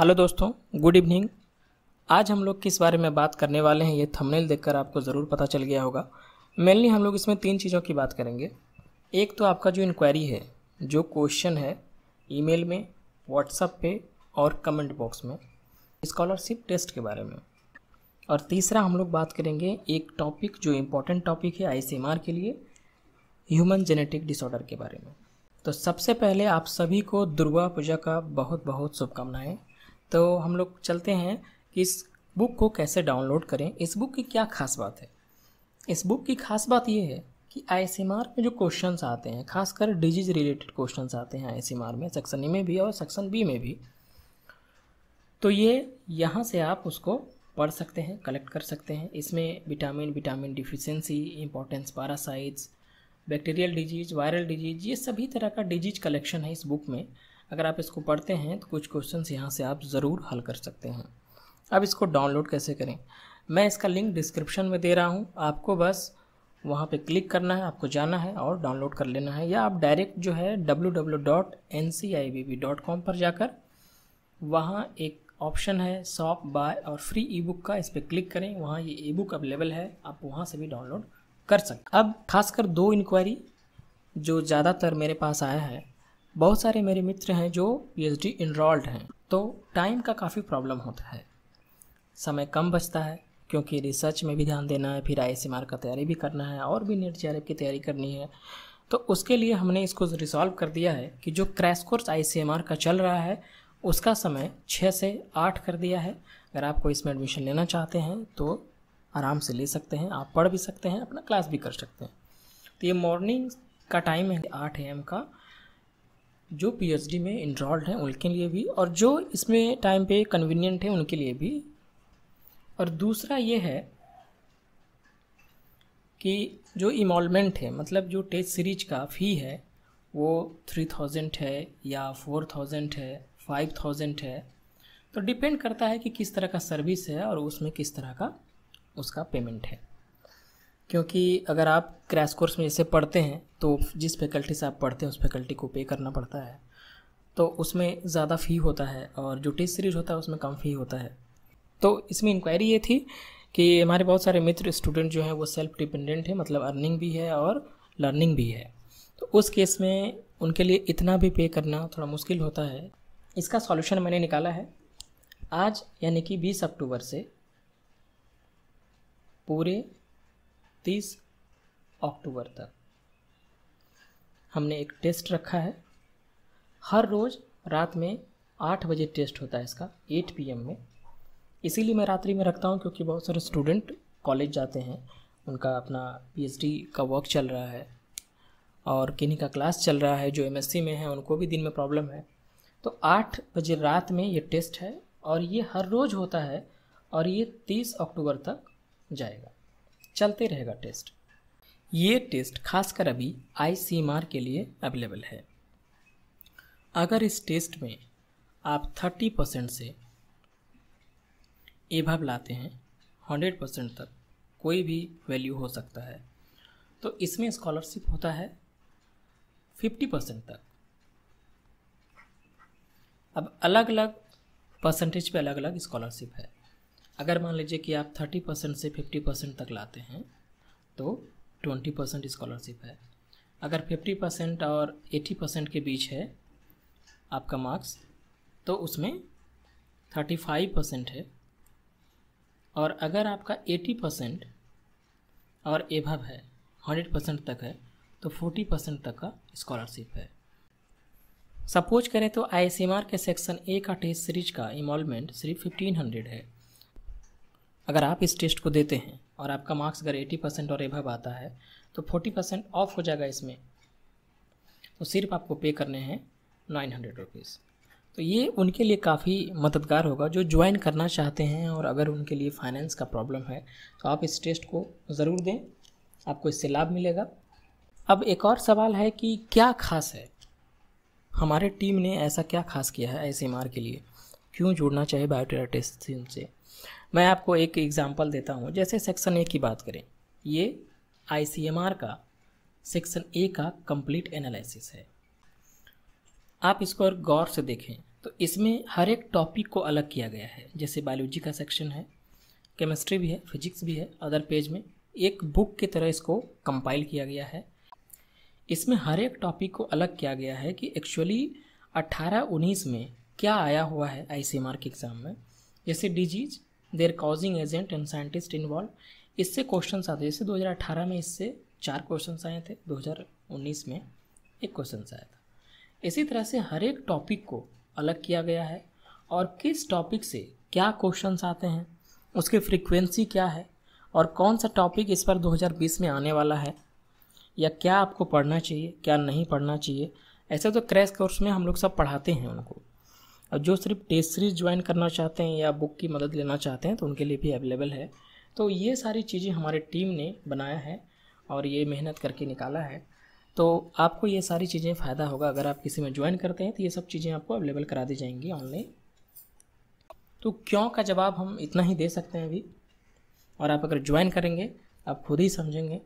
hello दोस्तों good evening आज हम लोग किस बारे में बात करने वाले हैं ये थंबनेल देखकर आपको ज़रूर पता चल गया होगा मेनली हम लोग इसमें तीन चीज़ों की बात करेंगे एक तो आपका जो इंक्वायरी है जो क्वेश्चन है ईमेल में व्हाट्सअप पे और कमेंट बॉक्स में स्कॉलरशिप टेस्ट के बारे में और तीसरा हम लोग बात करेंगे एक टॉपिक जो इम्पोर्टेंट टॉपिक है आई के लिए ह्यूमन जेनेटिक डिसऑर्डर के बारे में तो सबसे पहले आप सभी को दुर्गा पूजा का बहुत बहुत शुभकामनाएं तो हम लोग चलते हैं कि इस बुक को कैसे डाउनलोड करें इस बुक की क्या खास बात है इस बुक की खास बात यह है कि आई में जो क्वेश्चन आते हैं खासकर डिजीज रिलेटेड क्वेश्चन आते हैं आई में सेक्शन ए में भी और सेक्शन बी में भी तो ये यहाँ से आप उसको पढ़ सकते हैं कलेक्ट कर सकते हैं इसमें vitamin vitamin deficiency importance parasites bacterial disease viral disease ये सभी तरह का डिजीज कलेक्शन है इस बुक में अगर आप इसको पढ़ते हैं तो कुछ क्वेश्चन यहाँ से आप ज़रूर हल कर सकते हैं अब इसको डाउनलोड कैसे करें मैं इसका लिंक डिस्क्रिप्शन में दे रहा हूँ आपको बस वहाँ पे क्लिक करना है आपको जाना है और डाउनलोड कर लेना है या आप डायरेक्ट जो है डब्ल्यू पर जाकर वहाँ एक ऑप्शन है शॉप बाय और फ्री ई बुक का इस पर क्लिक करें वहाँ ये ई बुक अवेलेबल है आप वहाँ से भी डाउनलोड कर सकते अब खासकर दो इंक्वायरी जो ज़्यादातर मेरे पास आया है बहुत सारे मेरे मित्र हैं जो पी एच डी इनरोल्ड हैं तो टाइम का काफ़ी प्रॉब्लम होता है समय कम बचता है क्योंकि रिसर्च में भी ध्यान देना है फिर आई एस एम आर का तैयारी भी करना है और भी नेट जे की तैयारी करनी है तो उसके लिए हमने इसको रिसॉल्व कर दिया है कि जो crash course I C M R का चल रहा है उसका समय छः से आठ कर दिया है अगर आपको इसमें एडमिशन लेना चाहते हैं तो आराम से ले सकते हैं आप पढ़ भी सकते हैं अपना क्लास भी कर सकते हैं तो ये मॉर्निंग का टाइम है आठ ए एम का जो पीएचडी में इनरोल्ड हैं उनके लिए भी और जो इसमें टाइम पे कन्वीनियंट है उनके लिए भी और दूसरा ये है कि जो इमोलमेंट है मतलब जो टेस्ट सीरीज का फ़ी है वो थ्री थाउजेंड है या फोर थाउजेंड है फाइव थाउजेंड है तो डिपेंड करता है कि किस तरह का सर्विस है और उसमें किस तरह का उसका पेमेंट है क्योंकि अगर आप क्रैश कोर्स में जैसे पढ़ते हैं तो जिस फैकल्टी से आप पढ़ते हैं उस फैकल्टी को पे करना पड़ता है तो उसमें ज़्यादा फ़ी होता है और जो टेस्ट सीरीज होता है उसमें कम फ़ी होता है तो इसमें इंक्वायरी ये थी कि हमारे बहुत सारे मित्र स्टूडेंट जो हैं वो सेल्फ डिपेंडेंट है मतलब अर्निंग भी है और लर्निंग भी है तो उस केस में उनके लिए इतना भी पे करना थोड़ा मुश्किल होता है इसका सॉल्यूशन मैंने निकाला है आज यानी कि 20 अक्टूबर से पूरे तीस अक्टूबर तक हमने एक टेस्ट रखा है हर रोज़ रात में आठ बजे टेस्ट होता है इसका एट पी में इसीलिए मैं रात्रि में रखता हूँ क्योंकि बहुत सारे स्टूडेंट कॉलेज जाते हैं उनका अपना पीएचडी का वर्क चल रहा है और किन्हीं का क्लास चल रहा है जो एमएससी में है उनको भी दिन में प्रॉब्लम है तो आठ बजे रात में ये टेस्ट है और ये हर रोज़ होता है और ये तीस अक्टूबर तक जाएगा चलते रहेगा टेस्ट ये टेस्ट खासकर अभी आई के लिए अवेलेबल है अगर इस टेस्ट में आप 30 परसेंट से एभव लाते हैं 100 परसेंट तक कोई भी वैल्यू हो सकता है तो इसमें स्कॉलरशिप होता है 50 परसेंट तक अब अलग अलग परसेंटेज पे अलग अलग स्कॉलरशिप है अगर मान लीजिए कि आप थर्टी परसेंट से फिफ्टी परसेंट तक लाते हैं तो ट्वेंटी परसेंट इस्कॉलरशिप है अगर फिफ्टी परसेंट और एटी परसेंट के बीच है आपका मार्क्स तो उसमें थर्टी फाइव परसेंट है और अगर आपका एटी परसेंट और एभव है हंड्रेड परसेंट तक है तो फोर्टी परसेंट तक का इस्कॉलरशिप है सपोज करें तो आई के सेक्शन ए का टेस्ट सीरीज का इन्वॉलमेंट सिर्फ फिफ्टीन हंड्रेड है अगर आप इस टेस्ट को देते हैं और आपका मार्क्स अगर एटी परसेंट और एभव आता है तो फोर्टी परसेंट ऑफ हो जाएगा इसमें तो सिर्फ आपको पे करने हैं नाइन हंड्रेड रुपीज़ तो ये उनके लिए काफ़ी मददगार होगा जो ज्वाइन करना चाहते हैं और अगर उनके लिए फाइनेंस का प्रॉब्लम है तो आप इस टेस्ट को ज़रूर दें आपको इससे लाभ मिलेगा अब एक और सवाल है कि क्या खास है हमारे टीम ने ऐसा क्या खास किया है एस के लिए क्यों जुड़ना चाहिए बायोटेरा टेस्ट से मैं आपको एक एग्ज़ाम्पल देता हूँ जैसे सेक्शन ए की बात करें ये आई का सेक्शन ए का कंप्लीट एनालिसिस है आप इसको गौर से देखें तो इसमें हर एक टॉपिक को अलग किया गया है जैसे बायोलॉजी का सेक्शन है केमिस्ट्री भी है फिजिक्स भी है अदर पेज में एक बुक की तरह इसको कंपाइल किया गया है इसमें हर एक टॉपिक को अलग किया गया है कि एक्चुअली 18-19 में क्या आया हुआ है आई के एग्ज़ाम में जैसे disease their causing agent and scientist involve इससे क्वेश्चन आते जैसे 2018 में इससे चार क्वेश्चन आए थे 2019 में एक क्वेश्चन आया था इसी तरह से हर एक टॉपिक को अलग किया गया है और किस टॉपिक से क्या क्वेश्चन आते हैं उसकी फ्रीक्वेंसी क्या है और कौन सा टॉपिक इस पर 2020 में आने वाला है या क्या आपको पढ़ना चाहिए क्या नहीं पढ़ना चाहिए ऐसे तो क्रैश कोर्स में हम लोग सब पढ़ाते हैं उनको और जो सिर्फ टेस्ट सीरीज ज्वाइन करना चाहते हैं या बुक की मदद लेना चाहते हैं तो उनके लिए भी अवेलेबल है तो ये सारी चीज़ें हमारे टीम ने बनाया है और ये मेहनत करके निकाला है तो आपको ये सारी चीज़ें फ़ायदा होगा अगर आप किसी में ज्वाइन करते हैं तो ये सब चीज़ें आपको अवेलेबल करा दी जाएंगी ऑनलाइन तो क्यों का जवाब हम इतना ही दे सकते हैं अभी और आप अगर ज्वाइन करेंगे आप खुद ही समझेंगे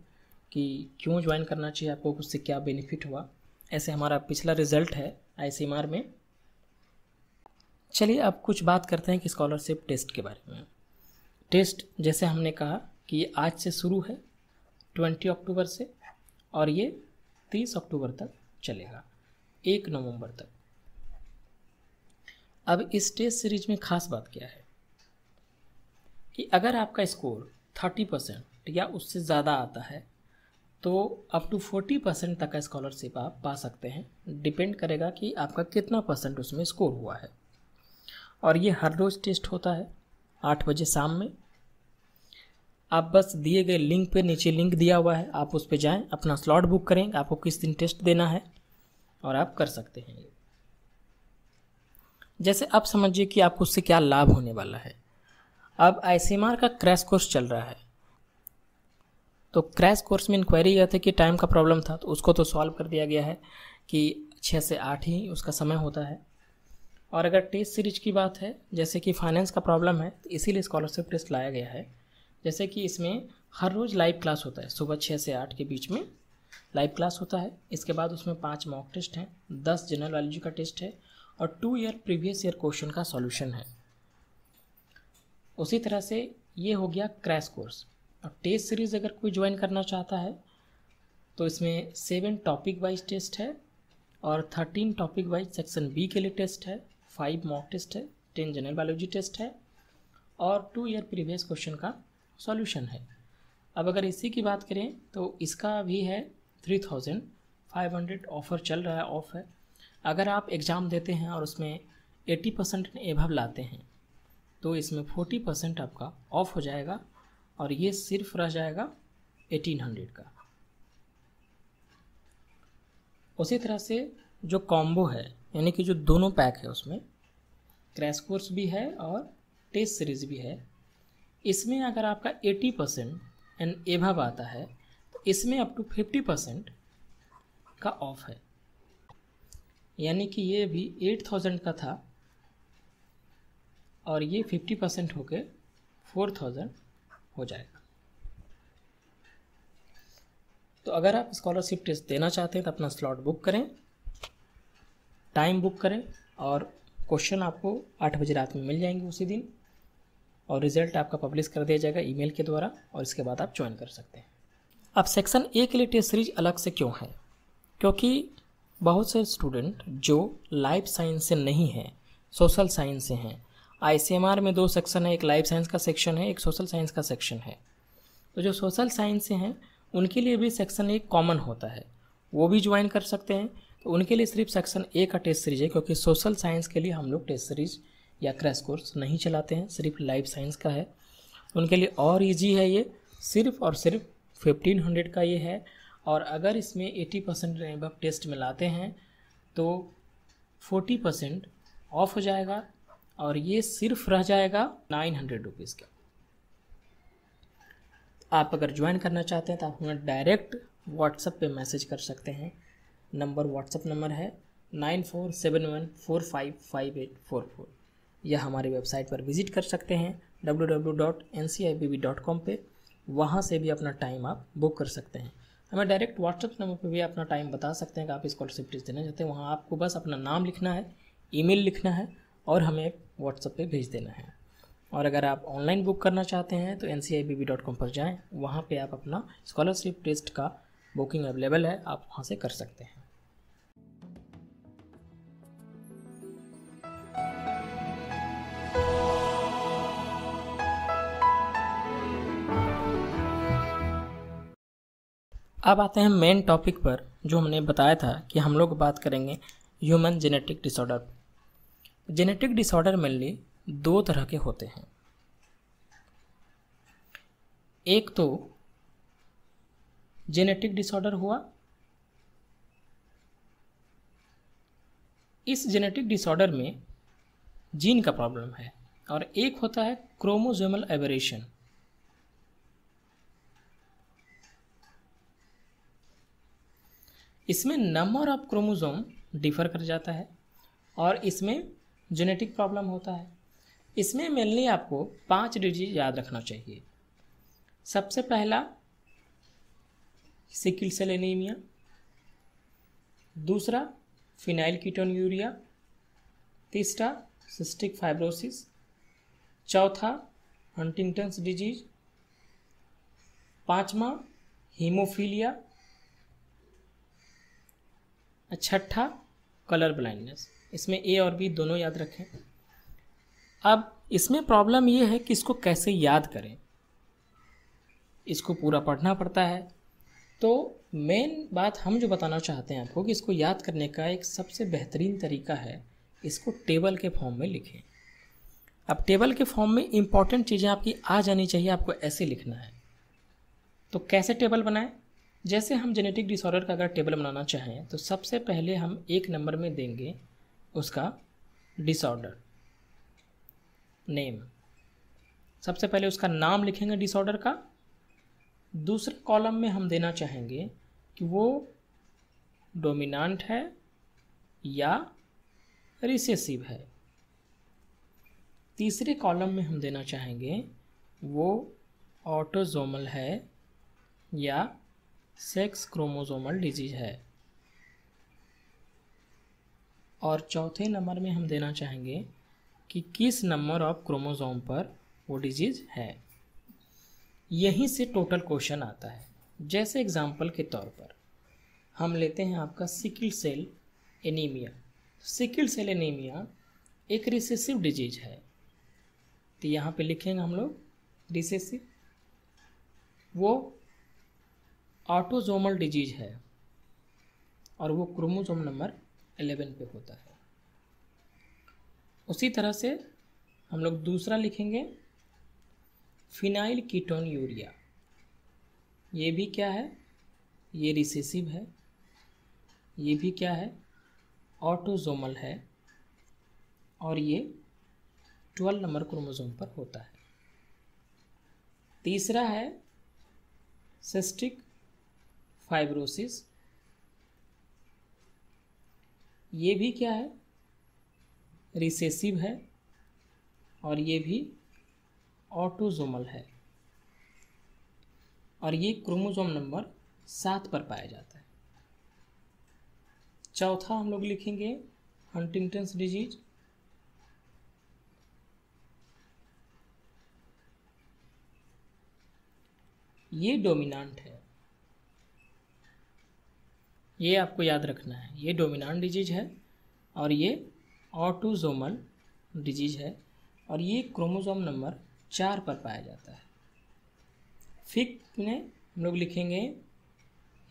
कि क्यों ज्वाइन करना चाहिए आपको उससे क्या बेनिफिट हुआ ऐसे हमारा पिछला रिजल्ट है आई में चलिए अब कुछ बात करते हैं कि स्कॉलरशिप टेस्ट के बारे में टेस्ट जैसे हमने कहा कि ये आज से शुरू है ट्वेंटी अक्टूबर से और ये तीस अक्टूबर तक चलेगा एक नवंबर तक अब इस टेस्ट सीरीज में खास बात क्या है कि अगर आपका स्कोर थर्टी परसेंट या उससे ज़्यादा आता है तो अप टू फोर्टी परसेंट तक का स्कॉलरशिप आप पा सकते हैं डिपेंड करेगा कि आपका कितना परसेंट उसमें स्कोर हुआ है और ये हर रोज़ टेस्ट होता है आठ बजे शाम में आप बस दिए गए लिंक पे नीचे लिंक दिया हुआ है आप उस पर जाएँ अपना स्लॉट बुक करें आपको किस दिन टेस्ट देना है और आप कर सकते हैं जैसे आप समझिए कि आपको उससे क्या लाभ होने वाला है अब आई का क्रैश कोर्स चल रहा है तो क्रैश कोर्स में इंक्वायरी यह थी कि टाइम का प्रॉब्लम था तो उसको तो सॉल्व कर दिया गया है कि छः से आठ ही उसका समय होता है और अगर टेस्ट सीरीज की बात है जैसे कि फाइनेंस का प्रॉब्लम है तो इसीलिए स्कॉलरशिप टेस्ट लाया गया है जैसे कि इसमें हर रोज़ लाइव क्लास होता है सुबह छः से आठ के बीच में लाइव क्लास होता है इसके बाद उसमें पाँच मॉक टेस्ट हैं दस जनरल नॉलेज का टेस्ट है और two year previous year question का सॉल्यूशन है उसी तरह से ये हो गया क्रैश कोर्स और टेस्ट सीरीज़ अगर कोई ज्वाइन करना चाहता है तो इसमें सेवन टॉपिक वाइज टेस्ट है और thirteen topic wise section B के लिए टेस्ट है फाइव मॉक टेस्ट है टेन जनरल बायोलॉजी टेस्ट है और टू ईयर प्रीवियस क्वेश्चन का सॉल्यूशन है अब अगर इसी की बात करें तो इसका भी है three thousand five hundred offer चल रहा है ऑफ है अगर आप एग्ज़ाम देते हैं और उसमें एट्टी परसेंट एभव लाते हैं तो इसमें फोर्टी परसेंट आपका ऑफ हो जाएगा और ये सिर्फ रह जाएगा एटीन हंड्रेड का उसी तरह से जो कॉम्बो है यानी कि जो दोनों पैक है उसमें क्रैश कोर्स भी है और टेस्ट सीरीज भी है इसमें अगर आपका 80 परसेंट एन एभाव आता है तो इसमें अप टू 50 परसेंट का ऑफ है यानी कि ये भी 8000 का था और ये 50 परसेंट होके 4000 हो जाएगा तो अगर आप स्कॉलरशिप टेस्ट देना चाहते हैं तो अपना स्लॉट बुक करें टाइम बुक करें और क्वेश्चन आपको आठ बजे रात में मिल जाएंगे उसी दिन और रिजल्ट आपका पब्लिश कर दिया जाएगा ईमेल के द्वारा और इसके बाद आप ज्वाइन कर सकते हैं अब सेक्शन ए के लिए टेस्ट सीरीज अलग से क्यों है क्योंकि बहुत से स्टूडेंट जो लाइफ साइंस से नहीं हैं सोशल साइंस से हैं आईसीएमआर में दो सेक्शन है एक लाइफ साइंस का सेक्शन है एक सोशल साइंस का सेक्शन है तो जो सोशल साइंस से हैं उनके लिए भी सेक्शन एक कॉमन होता है वो भी ज्वाइन कर सकते हैं तो उनके लिए सिर्फ सेक्शन ए का टेस्ट सीरीज है क्योंकि सोशल साइंस के लिए हम लोग टेस्ट सीरीज या क्रैश कोर्स नहीं चलाते हैं सिर्फ लाइफ साइंस का है उनके लिए और ईजी है ये सिर्फ और सिर्फ फिफ्टीन हंड्रेड का ये है और अगर इसमें एटी परसेंट टेस्ट में लाते हैं तो फोर्टी परसेंट ऑफ हो जाएगा और ये सिर्फ रह जाएगा नाइन हंड्रेड रुपीज़ का आप अगर ज्वाइन करना चाहते हैं तो आप हमें डायरेक्ट व्हाट्सएप पे मैसेज कर सकते हैं नंबर व्हाट्सअप नंबर है nine four seven one four five five eight four four या हमारी वेबसाइट पर विजिट कर सकते हैं W W dot N C I B B dot com पर वहाँ से भी अपना टाइम आप बुक कर सकते हैं हमें डायरेक्ट व्हाट्सएप नंबर पर भी अपना टाइम बता सकते हैं कि आप स्कॉलरशिप टेस्ट देना चाहते हैं वहाँ आपको बस अपना नाम लिखना है ईमेल लिखना है और हमें व्हाट्सएप पे भेज देना है और अगर आप ऑनलाइन बुक करना चाहते हैं तो एन पर जाएँ वहाँ पर आप अपना स्कॉलरशिप टेस्ट का बुकिंग अवेलेबल है आप वहाँ से कर सकते हैं अब आते हैं मेन टॉपिक पर जो हमने बताया था कि हम लोग बात करेंगे human genetic disorder genetic disorder mainly दो तरह के होते हैं एक तो जेनेटिक डिसऑर्डर हुआ इस जेनेटिक डिसऑर्डर में जीन का प्रॉब्लम है और एक होता है क्रोमोजोमल एबरेशन इसमें नंबर ऑफ क्रोमोज़ोम डिफ़र कर जाता है और इसमें जेनेटिक प्रॉब्लम होता है इसमें मेनली आपको पांच डिजीज याद रखना चाहिए सबसे पहला सिकिल सेल एनीमिया दूसरा फिनाइल कीटोन यूरिया तीसरा सिस्टिक फाइब्रोसिस चौथा हंटिंगटन्स डिजीज पांचवा हीमोफीलिया छठा कलर ब्लाइंडनेस इसमें ए और बी दोनों याद रखें अब इसमें प्रॉब्लम ये है कि इसको कैसे याद करें इसको पूरा पढ़ना पड़ता है तो मेन बात हम जो बताना चाहते हैं आपको कि इसको याद करने का एक सबसे बेहतरीन तरीका है इसको टेबल के फॉर्म में लिखें अब टेबल के फॉर्म में इम्पॉर्टेंट चीज़ें आपकी आ जानी चाहिए आपको ऐसे लिखना है तो कैसे टेबल बनाएं जैसे हम जेनेटिक डिसऑर्डर का अगर टेबल बनाना चाहें तो सबसे पहले हम एक नंबर में देंगे उसका डिसऑर्डर नेम सबसे पहले उसका नाम लिखेंगे डिसऑर्डर का दूसरे कॉलम में हम देना चाहेंगे कि वो डोमिनेंट है या रिसेसिव है तीसरे कॉलम में हम देना चाहेंगे वो ऑटोजोमल है या सेक्स क्रोमोसोमल डिजीज़ है और चौथे नंबर में हम देना चाहेंगे कि किस नंबर ऑफ क्रोमोसोम पर वो डिजीज़ है यहीं से टोटल क्वेश्चन आता है जैसे एग्जाम्पल के तौर पर हम लेते हैं आपका sickle cell anaemia sickle cell anaemia एक रिसेसिव डिजीज है तो यहाँ पे लिखेंगे हम लोग रिसेसिव वो ऑटोजोमल डिजीज है और वो क्रोमोजोम नंबर एलेवन पे होता है उसी तरह से हम लोग दूसरा लिखेंगे फिनाइल कीटोन यूरिया ये भी क्या है ये रिसेसिव है ये भी क्या है ऑटोजोमल है और ये ट्वेल्व नंबर क्रोमोजोम पर होता है तीसरा है सिस्टिक फाइब्रोसिस ये भी क्या है रिसेसिव है और ये भी ऑटोजोमल है और ये क्रोमोजोम नंबर सात पर पाया जाता है चौथा हम लोग लिखेंगे हंटिंगटन्स डिजीज ये डोमिनेंट है ये आपको याद रखना है ये डोमिनान डिजीज है और ये ऑटोजोमल डिजीज है और ये क्रोमोजोम नंबर चार पर पाया जाता है फिक में हम लोग लिखेंगे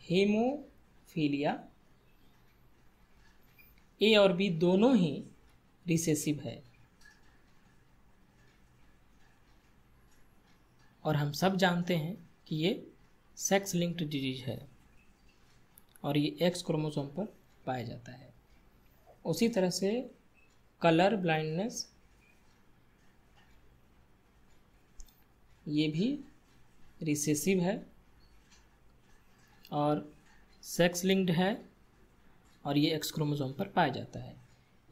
हीमोफीलिया ए और बी दोनों ही रिसेसिव है और हम सब जानते हैं कि ये सेक्स लिंक्ड डिजीज है और ये एक्स क्रोमोसोम पर पाया जाता है उसी तरह से कलर ब्लाइंडनेस ये भी रिसेसिव है और सेक्स लिंक्ड है और ये एक्स क्रोमोसोम पर पाया जाता है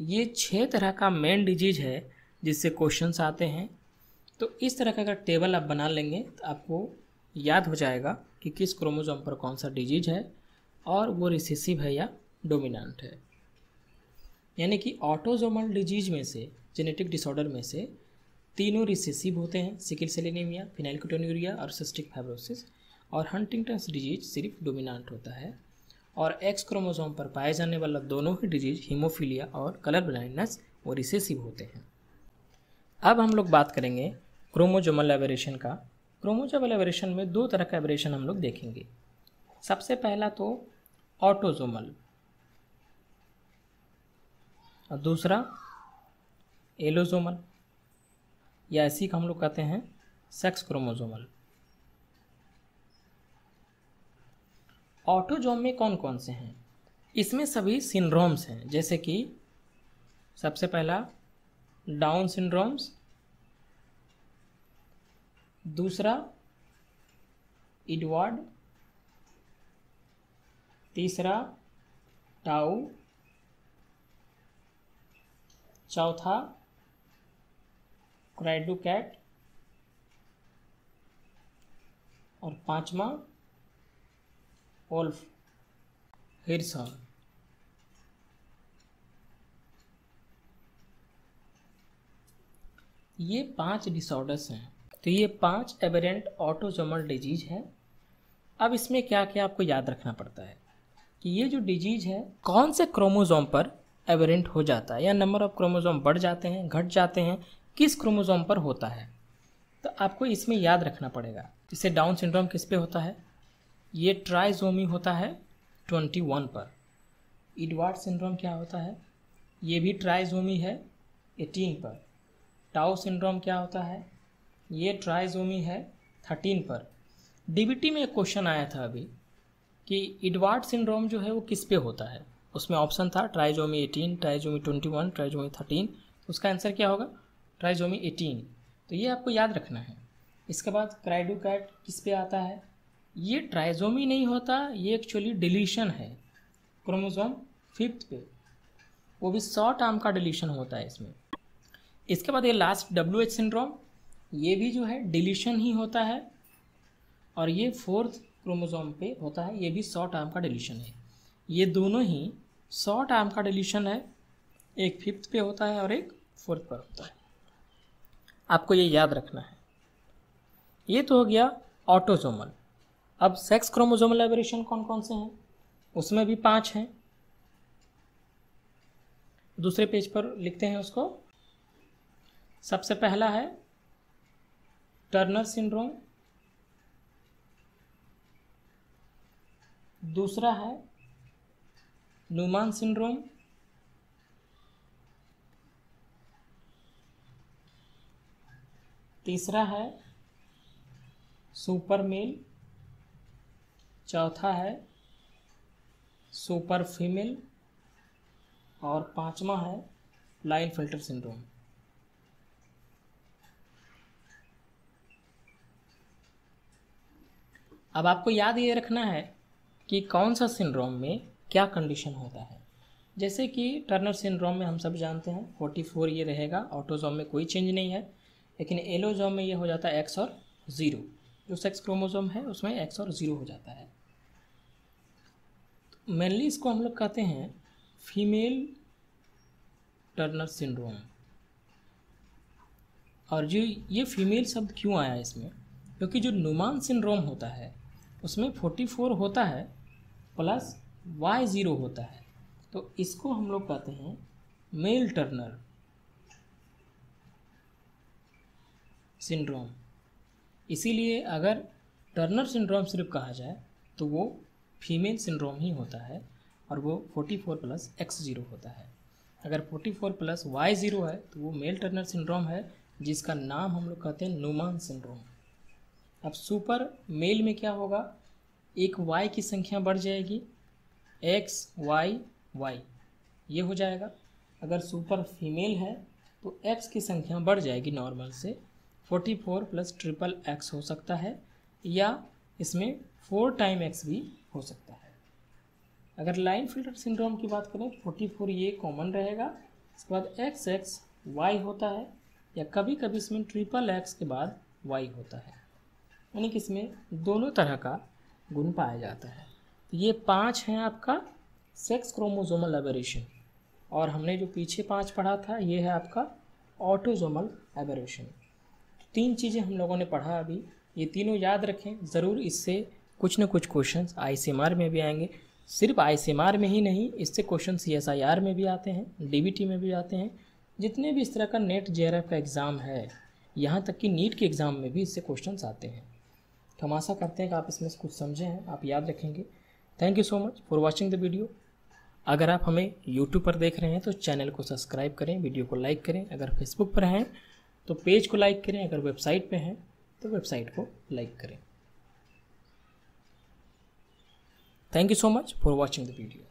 ये छः तरह का मेन डिजीज है जिससे क्वेश्चंस आते हैं तो इस तरह का अगर टेबल आप बना लेंगे तो आपको याद हो जाएगा कि किस क्रोमोसोम पर कौन सा डिजीज है और वो रिसेसिव है या डोमिनेंट है यानी कि ऑटोजोमल डिजीज में से जेनेटिक डिसऑर्डर में से तीनों रिसेसिव होते हैं सिकिल सेलेनीमिया फिनाइलकोटोन्यूरिया और सिस्टिक फाइब्रोसिस और हंटिंगटन्स डिजीज सिर्फ डोमिनेंट होता है और एक्स क्रोमोसोम पर पाए जाने वाला दोनों ही डिजीज हीमोफीलिया और कलर ब्लाइंडनेस वो रिसेसिव होते हैं अब हम लोग बात करेंगे क्रोमोजोमल एवरेशन का क्रोमोजोमल एवरेशन में दो तरह का एवरेशन हम लोग देखेंगे सबसे पहला तो ऑटोजोमल और दूसरा एलोजोमल या इसी का हम लोग कहते हैं सेक्स क्रोमोजोमल ऑटोजोम में कौन कौन से हैं इसमें सभी सिंड्रोम्स हैं जैसे कि सबसे पहला डाउन सिंड्रोम्स दूसरा इडवार्ड तीसरा टाउ चौथा क्राइडू कैट और पांचवा ओल्फ हिरसॉन ये पांच डिसऑर्डर्स हैं तो ये पांच एबरेंट ऑटोजोमल डिजीज है अब इसमें क्या क्या आपको याद रखना पड़ता है कि ये जो डिजीज है कौन से क्रोमोजोम पर एवरेंट हो जाता है या नंबर ऑफ क्रोमोजोम बढ़ जाते हैं घट जाते हैं किस क्रोमोजोम पर होता है तो आपको इसमें याद रखना पड़ेगा इसे डाउन सिंड्रोम किस पे होता है ये ट्राइजोमी होता है ट्वेंटी वन पर इडवार्ड सिंड्रोम क्या होता है ये भी ट्राइजोमी है एटीन पर टाओ सिंड्रोम क्या होता है ये ट्राइजोमी है थर्टीन पर डीबीटी में एक क्वेश्चन आया था अभी कि इडवार्ड सिंड्रोम जो है वो किस पे होता है उसमें ऑप्शन था trisomy eighteen trisomy twenty one trisomy thirteen उसका आंसर क्या होगा ट्राइजोमी एटीन तो ये आपको याद रखना है इसके बाद क्राइडोकैट किस पे आता है ये ट्राइजोमी नहीं होता ये एक्चुअली डिलीशन है क्रोमोजोम फिफ्थ पे वो भी शॉर्ट आर्म का डिलीशन होता है इसमें इसके बाद ये लास्ट डब्ल्यू एच सिंड्रोम ये भी जो है डिलीशन ही होता है और ये फोर्थ क्रोमोसोम पे होता है ये भी शॉर्ट आर्म का डिलीशन है ये दोनों ही शॉर्ट आर्म का डिलीशन है एक फिफ्थ पे होता है और एक फोर्थ पर होता है आपको ये याद रखना है ये तो हो गया ऑटोजोमल अब सेक्स क्रोमोजोमल एबरेशन कौन कौन से हैं उसमें भी पांच हैं दूसरे पेज पर लिखते हैं उसको सबसे पहला है टर्नर सिंड्रोम दूसरा है न्यूमान सिंड्रोम तीसरा है सुपर मेल चौथा है सुपर फीमेल और पांचवा है लाइन फिल्टर सिंड्रोम अब आपको याद ये रखना है कि कौन सा सिंड्रोम में क्या कंडीशन होता है जैसे कि टर्नर सिंड्रोम में हम सब जानते हैं 44 ये रहेगा ऑटोजोम में कोई चेंज नहीं है लेकिन एलोजोम में ये हो जाता है एक्स और ज़ीरो जो सेक्स क्रोमोजोम है उसमें एक्स और ज़ीरो हो जाता है मेनली तो इसको हम लोग कहते हैं फीमेल टर्नर सिंड्रोम और जो ये फीमेल शब्द क्यों आया इसमें क्योंकि जो नुमान सिंड्रोम होता है उसमें 44 होता है प्लस वाई ज़ीरो होता है तो इसको हम लोग कहते हैं मेल टर्नर सिंड्रोम इसीलिए अगर टर्नर सिंड्रोम सिर्फ कहा जाए तो वो फीमेल सिंड्रोम ही होता है और वो 44 प्लस एक्स ज़ीरो होता है अगर 44 प्लस वाई ज़ीरो है तो वो मेल टर्नर सिंड्रोम है जिसका नाम हम लोग कहते हैं नुमान सिंड्रोम अब सुपर मेल में क्या होगा एक वाई की संख्या बढ़ जाएगी एक्स वाई वाई ये हो जाएगा अगर सुपर फीमेल है तो एक्स की संख्या बढ़ जाएगी नॉर्मल से forty four plus triple X हो सकता है या इसमें फोर टाइम एक्स भी हो सकता है अगर लाइन फिल्टर सिंड्रोम की बात करें फोर्टी फोर ये कॉमन रहेगा इसके बाद एक्स एक्स वाई होता है या कभी कभी इसमें ट्रिपल एक्स के बाद वाई होता है यानी कि इसमें दोनों तरह का गुण पाया जाता है तो ये पाँच हैं आपका सेक्स क्रोमोजोमल एबरेशन और हमने जो पीछे पाँच पढ़ा था ये है आपका ऑटोजोमल तो एबरेशन तीन चीज़ें हम लोगों ने पढ़ा अभी ये तीनों याद रखें ज़रूर इससे कुछ न कुछ क्वेश्चन आई में भी आएंगे सिर्फ आई में ही नहीं इससे क्वेश्चन सी में भी आते हैं डी में भी आते हैं जितने भी इस तरह का नेट जे का एग्ज़ाम है यहाँ तक कि नीट के एग्ज़ाम में भी इससे क्वेश्चन आते हैं हम आशा करते हैं कि आप इसमें से कुछ समझे हैं आप याद रखेंगे thank you so much for watching the video अगर आप हमें यूट्यूब पर देख रहे हैं तो चैनल को सब्सक्राइब करें वीडियो को लाइक करें अगर फेसबुक पर हैं तो पेज को लाइक करें अगर वेबसाइट पर हैं तो वेबसाइट को लाइक करें thank you so much for watching the video